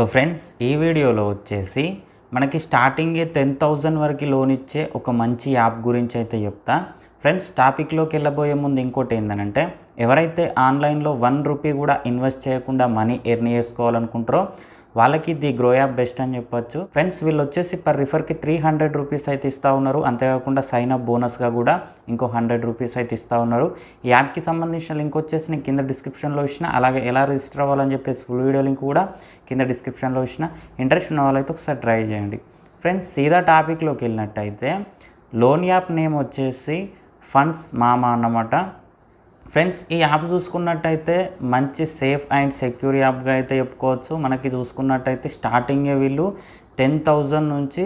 so friends ఈ వీడియోలో వచ్చేసి మనకి స్టార్టింగే టెన్ థౌజండ్ వరకు లోన్ ఇచ్చే ఒక మంచి యాప్ గురించి అయితే చెప్తా ఫ్రెండ్స్ టాపిక్లోకి వెళ్ళబోయే ముందు ఇంకోటి ఏంటంటే ఎవరైతే ఆన్లైన్లో వన్ రూపీ కూడా ఇన్వెస్ట్ చేయకుండా మనీ ఎర్న్ చేసుకోవాలనుకుంటారో వాళ్ళకి ది గ్రో యాప్ బెస్ట్ అని చెప్పొచ్చు ఫ్రెండ్స్ వీళ్ళు వచ్చేసి పర్ రిఫర్కి త్రీ హండ్రెడ్ రూపీస్ అయితే ఇస్తూ ఉన్నారు అంతేకాకుండా సైన్ అప్ బోనస్గా కూడా ఇంకో హండ్రెడ్ రూపీస్ అయితే ఇస్తూ ఉన్నారు ఈ యాప్కి సంబంధించిన లింక్ వచ్చేసి నేను కింద డిస్క్రిప్షన్లో ఇచ్చిన అలాగే ఎలా రిజిస్టర్ అవ్వాలని చెప్పేసి ఫుల్ వీడియో లింక్ కూడా కింద డిస్క్రిప్షన్లో ఇచ్చిన ఇంట్రెస్ట్ ఉన్న వాళ్ళైతే ఒకసారి ట్రై చేయండి ఫ్రెండ్స్ సీదా టాపిక్లోకి వెళ్ళినట్టయితే లోన్ యాప్ నేమ్ వచ్చేసి ఫండ్స్ మామ అన్నమాట ఫ్రెండ్స్ ఈ యాప్ చూసుకున్నట్టయితే మంచి సేఫ్ అండ్ సెక్యూర్ యాప్గా అయితే చెప్పుకోవచ్చు మనకి చూసుకున్నట్టయితే స్టార్టింగే వీళ్ళు టెన్ థౌజండ్ నుంచి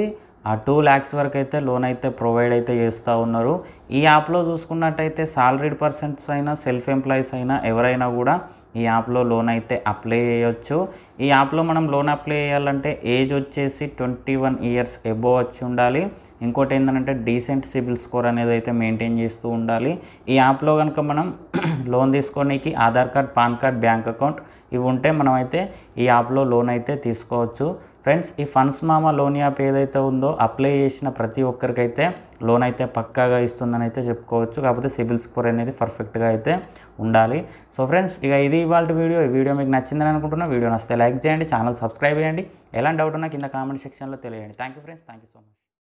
ఆ టూ ల్యాక్స్ వరకు అయితే లోన్ అయితే ప్రొవైడ్ అయితే చేస్తూ ఉన్నారు ఈ యాప్లో చూసుకున్నట్టయితే సాలరీడ్ పర్సన్స్ అయినా సెల్ఫ్ ఎంప్లాయీస్ అయినా ఎవరైనా కూడా ఈ యాప్లో లోన్ అయితే అప్లై చేయొచ్చు ఈ యాప్లో మనం లోన్ అప్లై చేయాలంటే ఏజ్ వచ్చేసి ట్వంటీ వన్ ఇయర్స్ ఎబో వచ్చి ఉండాలి ఇంకోటి ఏంటంటే డీసెంట్ సిబిల్ స్కోర్ అనేది అయితే మెయింటైన్ చేస్తూ ఉండాలి ఈ యాప్లో కనుక మనం లోన్ తీసుకోడానికి Aadhaar card PAN card bank account ఇవి ఉంటే మనమైతే ఈ యాప్లో లోన్ అయితే తీసుకోవచ్చు ఫ్రెండ్స్ ఈ ఫండ్స్ మామ లోన్ యాప్ ఏదైతే ఉందో అప్లై చేసిన ప్రతి ఒక్కరికైతే లోన్ అయితే పక్కాగా ఇస్తుందని అయితే చెప్పుకోవచ్చు కాకపోతే సిబిల్ స్కోర్ అనేది పర్ఫెక్ట్గా అయితే ఉండాలి సో ఫ్రెండ్స్ ఇక ఇది ఇవాళ వీడియో ఈ వీడియో మీకు నచ్చిందని అనుకుంటున్నా వీడియో నచ్చితే లైక్ చేయండి ఛానల్ సబ్స్క్రైబ్ చేయండి ఎలాంటి డౌట్ ఉన్నా కింద కామెంట్ సెక్షన్లో తెలియండి thank you friends thank you so much